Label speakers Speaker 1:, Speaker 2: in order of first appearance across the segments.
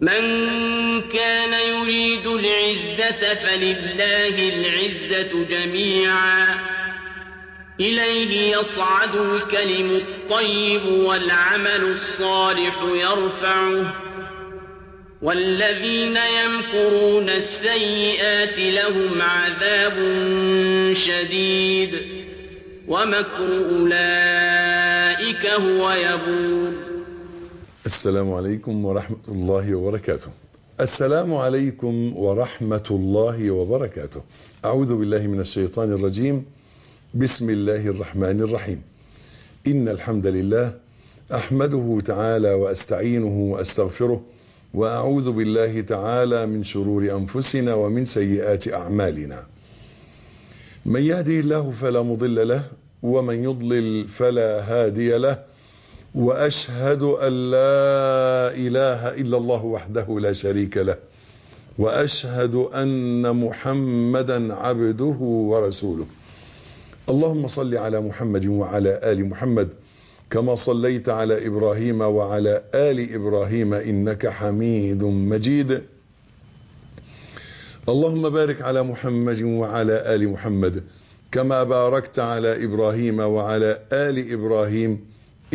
Speaker 1: من كان يريد العزة فلله العزة جميعا إليه يصعد الكلم الطيب والعمل الصالح يرفعه والذين يمكرون السيئات لهم عذاب شديد ومكر أولئك هو يبور السلام عليكم ورحمة الله وبركاته السلام عليكم ورحمة الله وبركاته أعوذ بالله من الشيطان الرجيم بسم الله الرحمن الرحيم إن الحمد لله أحمده تعالى وأستعينه وأستغفره وأعوذ بالله تعالى من شرور أنفسنا ومن سيئات أعمالنا من يهده الله فلا مضل له ومن يضلل فلا هادي له واشهد ان لا اله الا الله وحده لا شريك له واشهد ان محمدا عبده ورسوله اللهم صل على محمد وعلى ال محمد كما صليت على ابراهيم وعلى ال ابراهيم انك حميد مجيد اللهم بارك على محمد وعلى ال محمد كما باركت على ابراهيم وعلى ال ابراهيم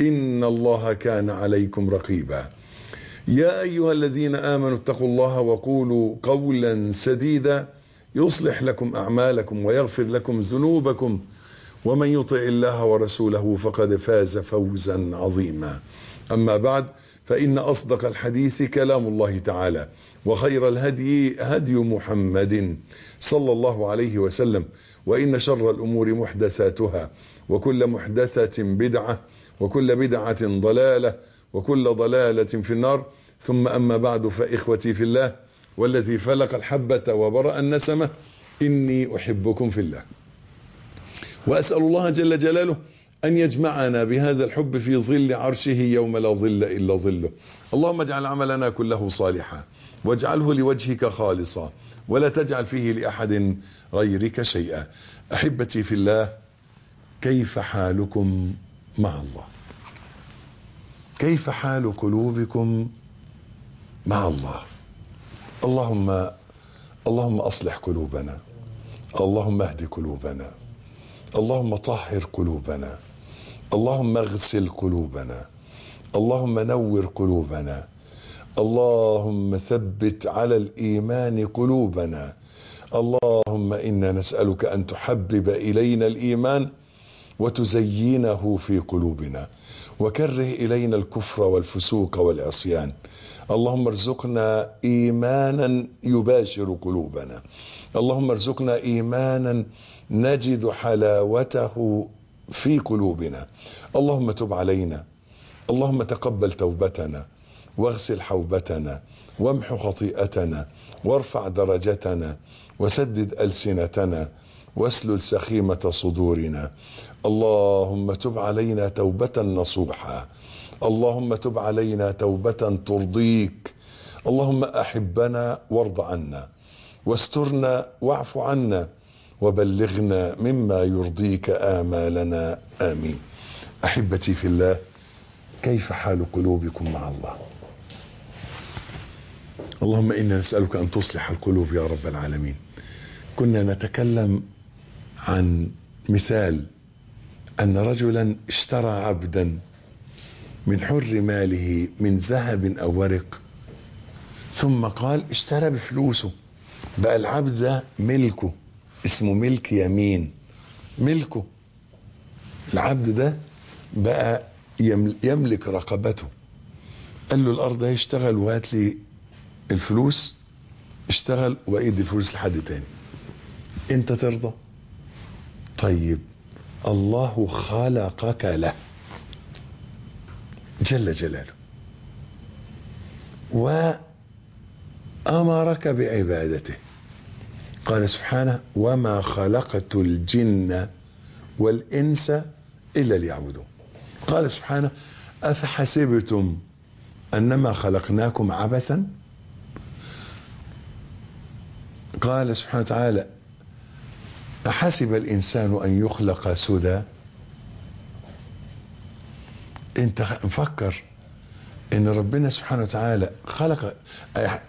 Speaker 1: إن الله كان عليكم رقيبا يا أيها الذين آمنوا اتقوا الله وقولوا قولا سديدا يصلح لكم أعمالكم ويغفر لكم ذنوبكم ومن يطع الله ورسوله فقد فاز فوزا عظيما أما بعد فإن أصدق الحديث كلام الله تعالى وخير الهدي هدي محمد صلى الله عليه وسلم وإن شر الأمور محدثاتها وكل محدثة بدعة وكل بدعة ضلالة وكل ضلالة في النار ثم أما بعد فإخوتي في الله والذي فلق الحبة وبرأ النسمة إني أحبكم في الله وأسأل الله جل جلاله أن يجمعنا بهذا الحب في ظل عرشه يوم لا ظل إلا ظله اللهم اجعل عملنا كله صالحا واجعله لوجهك خالصا ولا تجعل فيه لأحد غيرك شيئا أحبتي في الله كيف حالكم مع الله كيف حال قلوبكم مع الله اللهم اللهم اصلح قلوبنا اللهم اهد قلوبنا اللهم طهر قلوبنا اللهم اغسل قلوبنا اللهم نور قلوبنا اللهم ثبت على الايمان قلوبنا اللهم انا نسالك ان تحبب الينا الايمان وتزينه في قلوبنا وكره الينا الكفر والفسوق والعصيان اللهم ارزقنا ايمانا يباشر قلوبنا اللهم ارزقنا ايمانا نجد حلاوته في قلوبنا اللهم تب علينا اللهم تقبل توبتنا واغسل حوبتنا وامح خطيئتنا وارفع درجتنا وسدد السنتنا واسلل سخيمه صدورنا اللهم تب علينا توبة نصوحة اللهم تب علينا توبة ترضيك اللهم أحبنا وارض عنا واسترنا واعف عنا وبلغنا مما يرضيك آمالنا آمين أحبتي في الله كيف حال قلوبكم مع الله اللهم إنا نسألك أن تصلح القلوب يا رب العالمين كنا نتكلم عن مثال أن رجلا اشترى عبدا من حر ماله من ذهب أو ورق ثم قال اشترى بفلوسه بقى العبد ده ملكه اسمه ملك يمين ملكه العبد ده بقى يملك رقبته قال له الأرض هيشتغل وهات لي الفلوس اشتغل وأيدي الفلوس لحد تاني انت ترضى طيب الله خلقك له جل جلاله وامرك بعبادته قال سبحانه وما خلقت الجن والانس الا ليعبدون قال سبحانه افحسبتم انما خلقناكم عبثا قال سبحانه وتعالى أحسب الإنسان أن يخلق سدى أنت مفكر أن ربنا سبحانه وتعالى خلق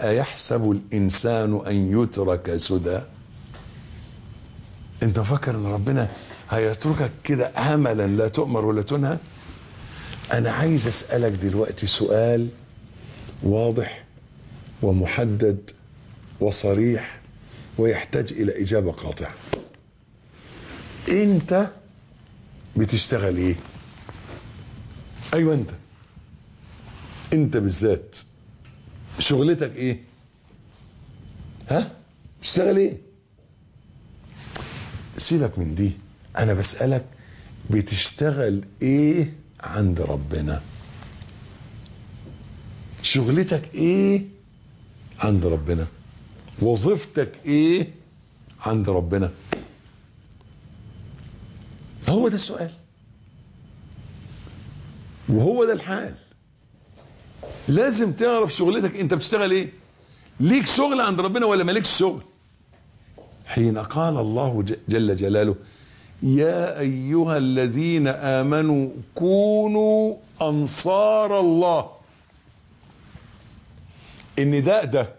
Speaker 1: أيحسب الإنسان أن يترك سدى أنت مفكر أن ربنا هيتركك كده أملا لا تؤمر ولا تنهى أنا عايز أسألك دلوقتي سؤال واضح ومحدد وصريح ويحتاج إلى إجابة قاطعة انت بتشتغل ايه ايوه انت انت بالذات شغلتك ايه ها بتشتغل ايه سيبك من دي انا بسالك بتشتغل ايه عند ربنا شغلتك ايه عند ربنا وظيفتك ايه عند ربنا هو ده السؤال وهو ده الحال لازم تعرف شغلتك انت بتشتغل ايه ليك شغل عند ربنا ولا مالكش شغل حين قال الله جل جلاله يا ايها الذين امنوا كونوا انصار الله النداء ده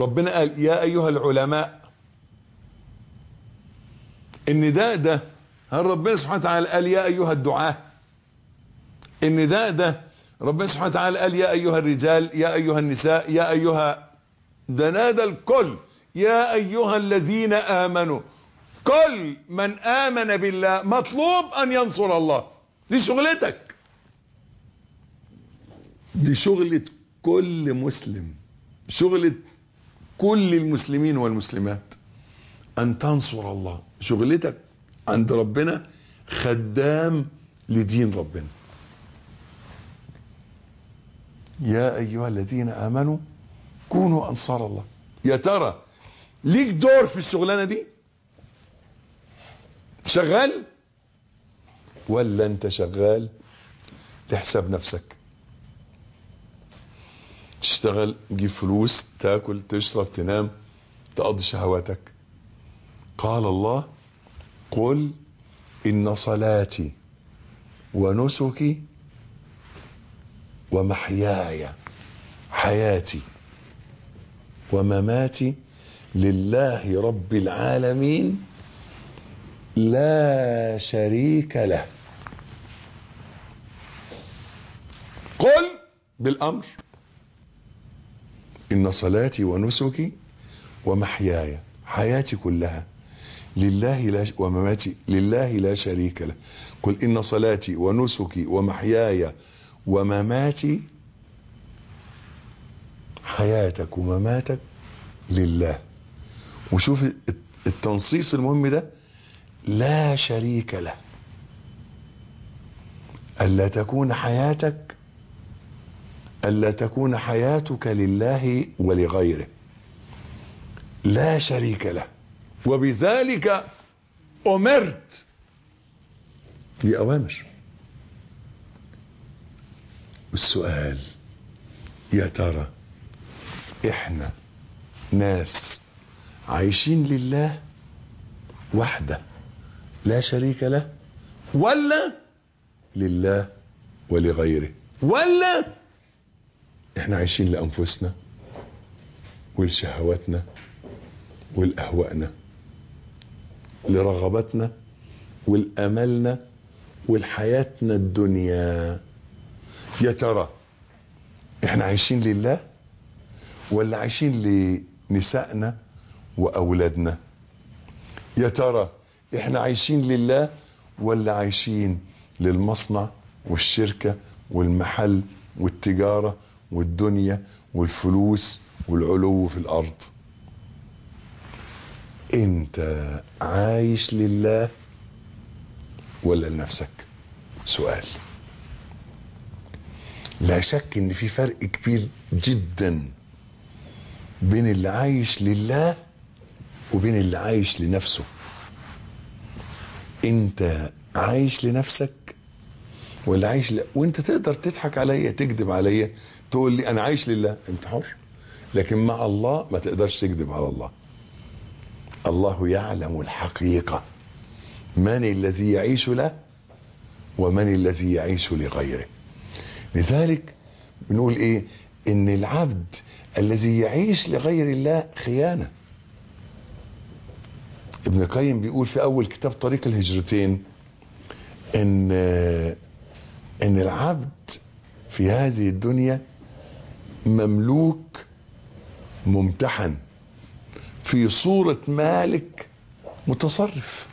Speaker 1: ربنا قال يا ايها العلماء النداء ده هل ربنا سبحانه وتعالى قال يا أيها الدعاة إن ده ده ربنا سبحانه وتعالى قال يا أيها الرجال يا أيها النساء يا أيها ده نادى الكل يا أيها الذين آمنوا كل من آمن بالله مطلوب أن ينصر الله دي شغلتك دي شغلة كل مسلم شغلة كل المسلمين والمسلمات أن تنصر الله شغلتك عند ربنا خدام لدين ربنا يا ايها الذين امنوا كونوا انصار الله يا ترى ليك دور في الشغلانه دي شغال ولا انت شغال لحساب نفسك تشتغل تجيب فلوس تاكل تشرب تنام تقضي شهواتك قال الله قل إن صلاتي ونسكي ومحياي حياتي ومماتي لله رب العالمين لا شريك له قل بالامر ان صلاتي ونسكي ومحياي حياتي كلها لله لا ش... ومماتي لله لا شريك له قل إن صلاتي ونسكي ومحياي ومماتي حياتك ومماتك لله وشوف التنصيص المهم ده لا شريك له ألا تكون حياتك ألا تكون حياتك لله ولغيره لا شريك له وبذلك أمرت دي أوامر والسؤال يا ترى احنا ناس عايشين لله وحده لا شريك له ولا لله ولغيره ولا احنا عايشين لانفسنا ولشهواتنا ولاهوائنا لرغباتنا والأملنا ولحياتنا الدنيا يا ترى احنا عايشين لله ولا عايشين لنسائنا واولادنا يا ترى احنا عايشين لله ولا عايشين للمصنع والشركه والمحل والتجاره والدنيا والفلوس والعلو في الارض انت عايش لله ولا لنفسك سؤال لا شك ان في فرق كبير جدا بين اللي عايش لله وبين اللي عايش لنفسه انت عايش لنفسك ولا عايش ل... وانت تقدر تضحك عليا تكذب عليا تقول لي انا عايش لله انت حر لكن مع الله ما تقدرش تكذب على الله الله يعلم الحقيقه من الذي يعيش له ومن الذي يعيش لغيره لذلك بنقول ايه ان العبد الذي يعيش لغير الله خيانه ابن القيم بيقول في اول كتاب طريق الهجرتين ان ان العبد في هذه الدنيا مملوك ممتحن في صورة مالك متصرف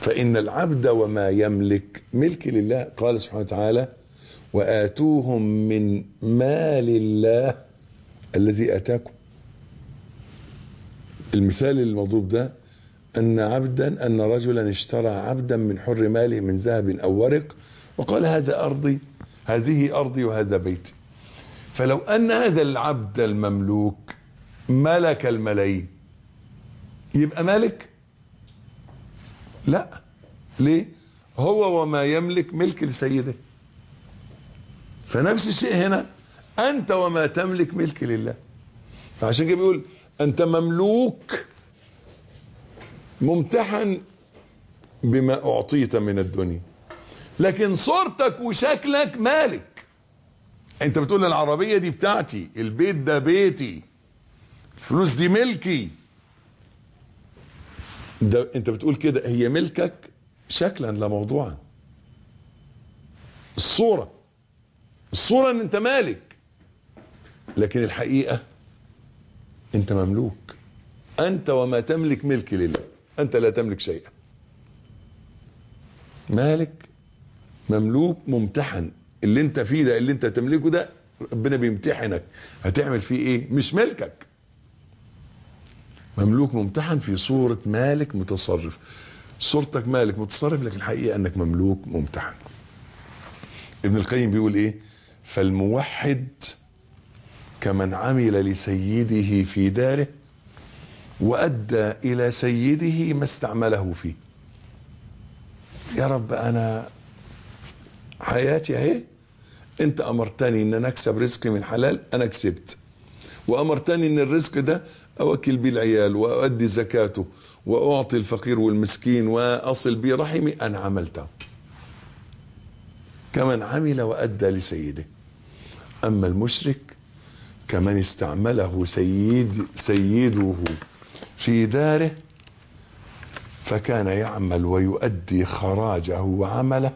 Speaker 1: فإن العبد وما يملك ملك لله قال سبحانه وتعالى وآتوهم من مال الله الذي آتاكم المثال المضروب ده أن عبدا أن رجلا اشترى عبدا من حر ماله من ذهب أو ورق وقال هذا أرضي هذه أرضي وهذا بيتي فلو أن هذا العبد المملوك ملك الملايين يبقى مالك لا ليه هو وما يملك ملك لسيده فنفس الشيء هنا انت وما تملك ملك لله فعشان كده بيقول انت مملوك ممتحن بما اعطيت من الدنيا لكن صورتك وشكلك مالك انت بتقول العربيه دي بتاعتي البيت ده بيتي الفلوس دي ملكي ده انت بتقول كده هي ملكك شكلا لا موضوعا الصورة الصورة ان انت مالك لكن الحقيقة انت مملوك انت وما تملك ملك لله انت لا تملك شيئا مالك مملوك ممتحن اللي انت فيه ده اللي انت تملكه ده ربنا بيمتحنك هتعمل فيه ايه مش ملكك مملوك ممتحن في صورة مالك متصرف صورتك مالك متصرف لكن الحقيقة أنك مملوك ممتحن ابن القيم بيقول إيه فالموحد كمن عمل لسيده في داره وأدى إلى سيده ما استعمله فيه يا رب أنا حياتي أهي أنت أمرتني أن أنا أكسب رزقي من حلال أنا كسبت وأمرتني أن الرزق ده أوكل به العيال وأؤدي زكاته وأعطي الفقير والمسكين وأصل به رحمي أنا عملتها كمن عمل وأدى لسيده أما المشرك كمن استعمله سيد سيده في داره فكان يعمل ويؤدي خراجه وعمله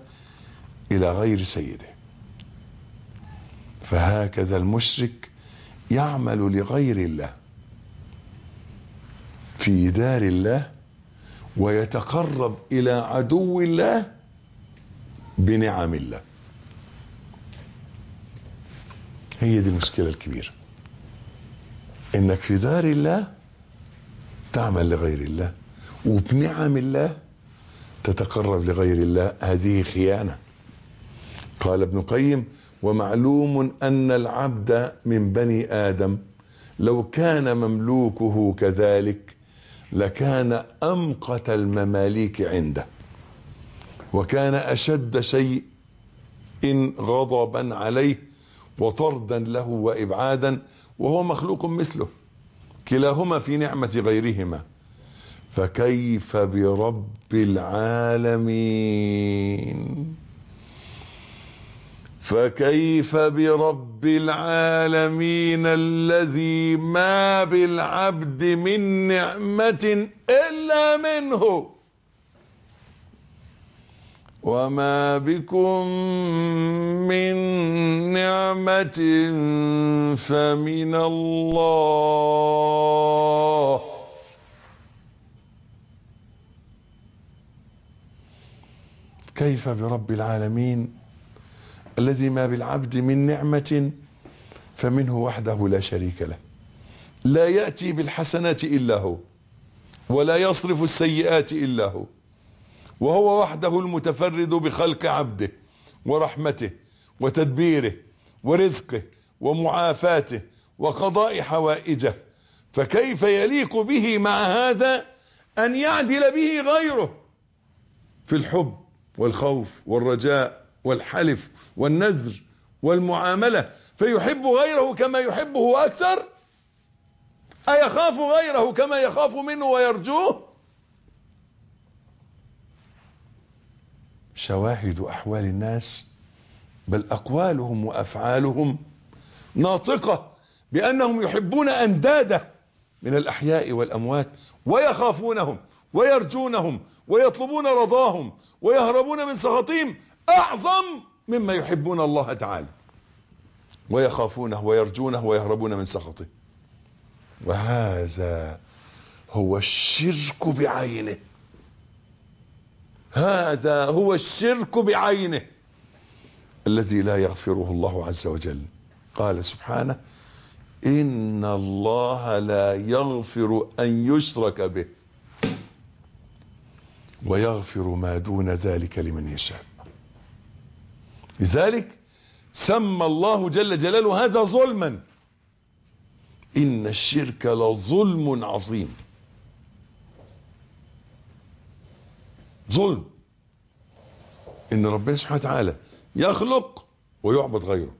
Speaker 1: إلى غير سيده فهكذا المشرك يعمل لغير الله في دار الله ويتقرب الى عدو الله بنعم الله هي دي المشكله الكبيره انك في دار الله تعمل لغير الله وبنعم الله تتقرب لغير الله هذه خيانه قال ابن قيم ومعلوم ان العبد من بني ادم لو كان مملوكه كذلك لكان أمقت المماليك عنده وكان أشد شيء إن غضبا عليه وطردا له وإبعادا وهو مخلوق مثله كلاهما في نعمة غيرهما فكيف برب العالمين فكيف برب العالمين الذي ما بالعبد من نعمة إلا منه وما بكم من نعمة فمن الله كيف برب العالمين الذي ما بالعبد من نعمة فمنه وحده لا شريك له لا يأتي بالحسنات إلا هو ولا يصرف السيئات إلا هو وهو وحده المتفرد بخلق عبده ورحمته وتدبيره ورزقه ومعافاته وقضاء حوائجه فكيف يليق به مع هذا أن يعدل به غيره في الحب والخوف والرجاء والحلف والنذر والمعاملة فيحب غيره كما يحبه أكثر أيخاف غيره كما يخاف منه ويرجوه شواهد أحوال الناس بل أقوالهم وأفعالهم ناطقة بأنهم يحبون أندادا من الأحياء والأموات ويخافونهم ويرجونهم ويطلبون رضاهم ويهربون من سخطهم أعظم مما يحبون الله تعالى ويخافونه ويرجونه ويهربون من سخطه وهذا هو الشرك بعينه هذا هو الشرك بعينه الذي لا يغفره الله عز وجل قال سبحانه ان الله لا يغفر ان يشرك به ويغفر ما دون ذلك لمن يشاء لذلك سمى الله جل جلاله هذا ظلما إن الشرك لظلم عظيم ظلم إن ربنا سبحانه وتعالى يخلق ويعبد غيره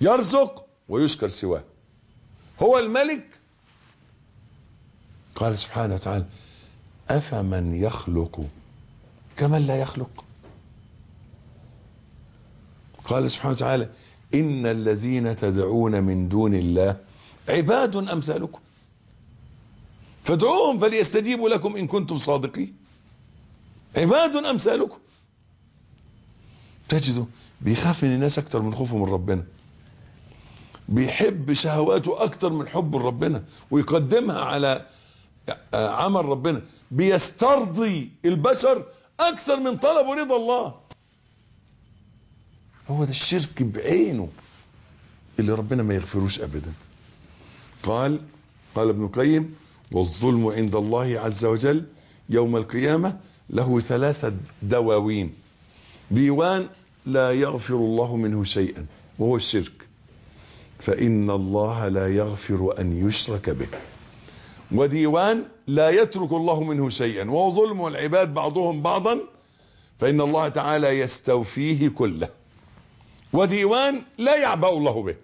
Speaker 1: يرزق ويشكر سواه هو الملك قال سبحانه وتعالى أفمن يخلق كمن لا يخلق قال سبحانه وتعالى إن الذين تدعون من دون الله عباد أمثالكم فادعوهم فليستجيبوا لكم إن كنتم صادقين عباد أمثالكم تجده بيخاف من الناس أكثر من خوفه من ربنا بيحب شهواته أكثر من حب ربنا ويقدمها على عمل ربنا بيسترضي البشر أكثر من طلب رضا الله هو ده الشرك بعينه اللي ربنا ما يغفروش ابدا قال قال ابن القيم والظلم عند الله عز وجل يوم القيامة له ثلاثة دواوين ديوان لا يغفر الله منه شيئا وهو الشرك فإن الله لا يغفر أن يشرك به وديوان لا يترك الله منه شيئا وهو ظلم العباد بعضهم بعضا فإن الله تعالى يستوفيه كله وديوان لا يعبأ الله به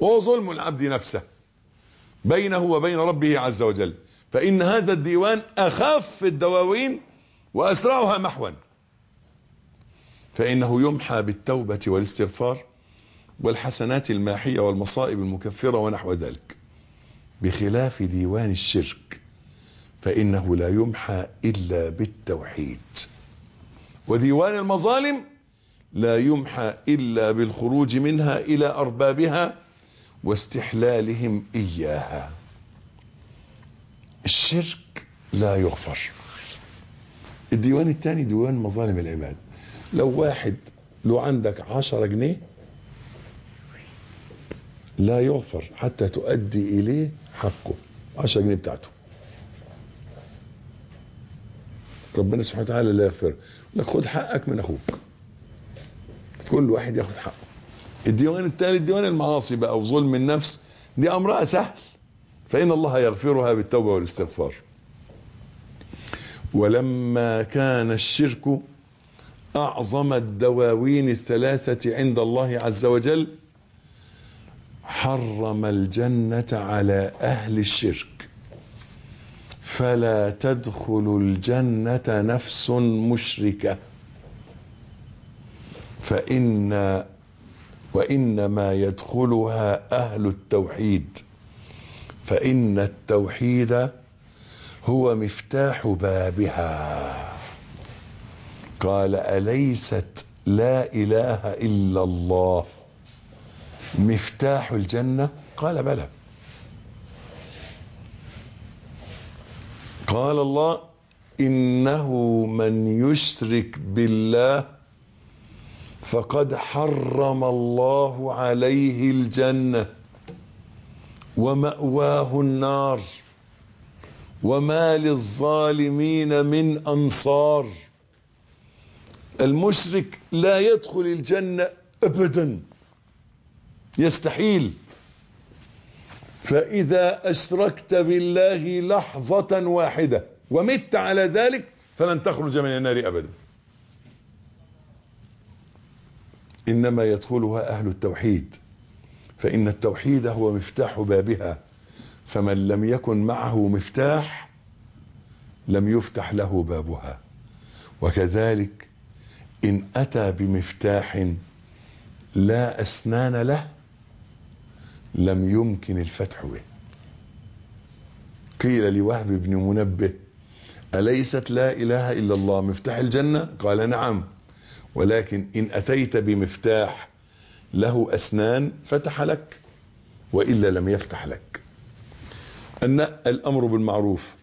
Speaker 1: وهو ظلم العبد نفسه بينه وبين ربه عز وجل فإن هذا الديوان أخف الدواوين وأسرعها محوا فإنه يمحى بالتوبة والاستغفار والحسنات الماحية والمصائب المكفرة ونحو ذلك بخلاف ديوان الشرك فإنه لا يمحى إلا بالتوحيد وديوان المظالم لا يمحى إلا بالخروج منها إلى أربابها واستحلالهم إياها الشرك لا يغفر الديوان الثاني ديوان مظالم العباد لو واحد لو عندك عشرة جنيه لا يغفر حتى تؤدي إليه حقه عشرة جنيه بتاعته ربنا سبحانه وتعالى لا يغفر لك خد حقك من أخوك كل واحد ياخد حقه الديوان الثاني ديوان المعاصي بقى وظلم النفس دي امرها سهل فان الله يغفرها بالتوبه والاستغفار ولما كان الشرك اعظم الدواوين الثلاثه عند الله عز وجل حرم الجنه على اهل الشرك فلا تدخل الجنه نفس مشركه فإن وإنما يدخلها أهل التوحيد فإن التوحيد هو مفتاح بابها قال أليست لا إله إلا الله مفتاح الجنة قال بلى قال الله إنه من يشرك بالله فقد حرم الله عليه الجنه وماواه النار وما للظالمين من انصار المشرك لا يدخل الجنه ابدا يستحيل فاذا اشركت بالله لحظه واحده ومت على ذلك فلن تخرج من النار ابدا إنما يدخلها أهل التوحيد فإن التوحيد هو مفتاح بابها فمن لم يكن معه مفتاح لم يفتح له بابها وكذلك إن أتى بمفتاح لا أسنان له لم يمكن الفتح به قيل لوهب بن منبه أليست لا إله إلا الله مفتاح الجنة قال نعم ولكن إن أتيت بمفتاح له أسنان فتح لك وإلا لم يفتح لك أن الأمر بالمعروف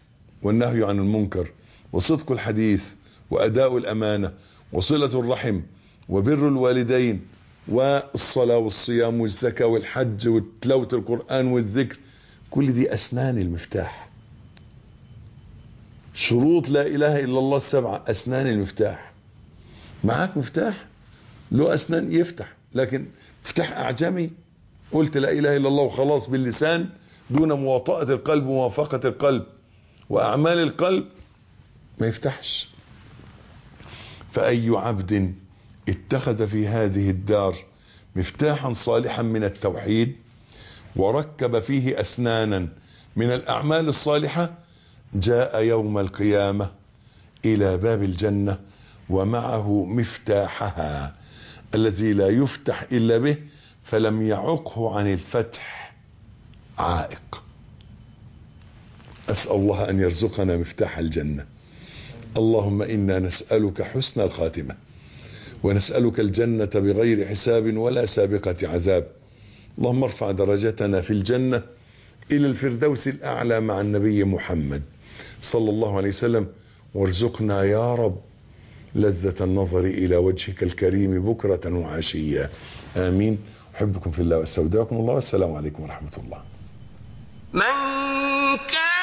Speaker 1: والنهي عن المنكر وصدق الحديث وأداء الأمانة وصلة الرحم وبر الوالدين والصلاة والصيام والزكاة والحج وتلاوة القرآن والذكر كل دي أسنان المفتاح شروط لا إله إلا الله السبعة أسنان المفتاح معاك مفتاح له اسنان يفتح لكن مفتاح اعجمي قلت لا اله الا الله وخلاص باللسان دون مواطاه القلب وموافقه القلب واعمال القلب ما يفتحش فاي عبد اتخذ في هذه الدار مفتاحا صالحا من التوحيد وركب فيه اسنانا من الاعمال الصالحه جاء يوم القيامه الى باب الجنه ومعه مفتاحها الذي لا يفتح الا به فلم يعقه عن الفتح عائق اسال الله ان يرزقنا مفتاح الجنه اللهم انا نسالك حسن الخاتمه ونسالك الجنه بغير حساب ولا سابقه عذاب اللهم ارفع درجتنا في الجنه الى الفردوس الاعلى مع النبي محمد صلى الله عليه وسلم وارزقنا يا رب لذة النظر إلى وجهك الكريم بكرة وعشية آمين أحبكم في الله واستودعكم الله والسلام عليكم ورحمة الله من كان